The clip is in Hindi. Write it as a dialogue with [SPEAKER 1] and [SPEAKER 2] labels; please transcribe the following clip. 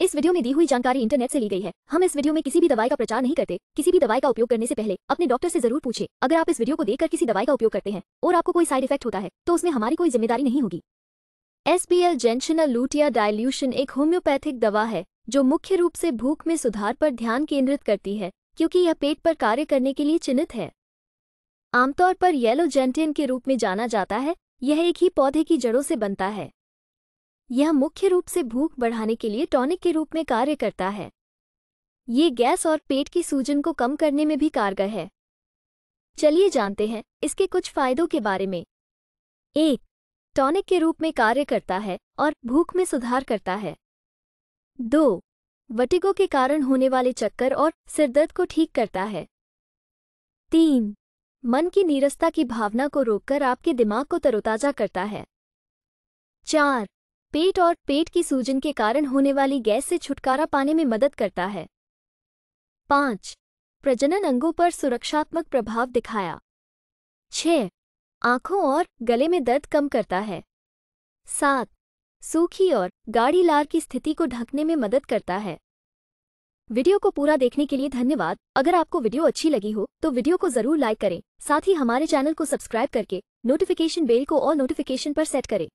[SPEAKER 1] इस वीडियो में दी हुई जानकारी इंटरनेट से ली गई है हम इस वीडियो में किसी भी दवाई का प्रचार नहीं करते किसी भी दवाई का उपयोग करने से पहले अपने डॉक्टर से जरूर पूछे अगर आप इस वीडियो को देखकर किसी दवाई का उपयोग करते हैं और आपको कोई साइड इफेक्ट होता है तो उसमें हमारी कोई जिम्मेदारी नहीं होगी एस बी एल जेंशना लूटिया डायल्यूशन एक होम्योपैथिक दवा है जो मुख्य रूप से भूख में सुधार पर ध्यान केंद्रित करती है क्योंकि यह पेट पर कार्य करने के लिए चिन्हित है आमतौर पर येलो जेंटिन के रूप में जाना जाता है यह एक ही पौधे की जड़ों से बनता है यह मुख्य रूप से भूख बढ़ाने के लिए टॉनिक के रूप में कार्य करता है ये गैस और पेट की सूजन को कम करने में भी कारगर है चलिए जानते हैं इसके कुछ फायदों के बारे में एक टॉनिक के रूप में कार्य करता है और भूख में सुधार करता है दो वटिगो के कारण होने वाले चक्कर और सिरदर्द को ठीक करता है तीन मन की नीरसता की भावना को रोककर आपके दिमाग को तरोताजा करता है चार पेट और पेट की सूजन के कारण होने वाली गैस से छुटकारा पाने में मदद करता है पाँच प्रजनन अंगों पर सुरक्षात्मक प्रभाव दिखाया छ आँखों और गले में दर्द कम करता है सात सूखी और गाढ़ी लार की स्थिति को ढकने में मदद करता है वीडियो को पूरा देखने के लिए धन्यवाद अगर आपको वीडियो अच्छी लगी हो तो वीडियो को जरूर लाइक करें साथ ही हमारे चैनल को सब्सक्राइब करके नोटिफिकेशन बेल को और नोटिफिकेशन पर सेट करें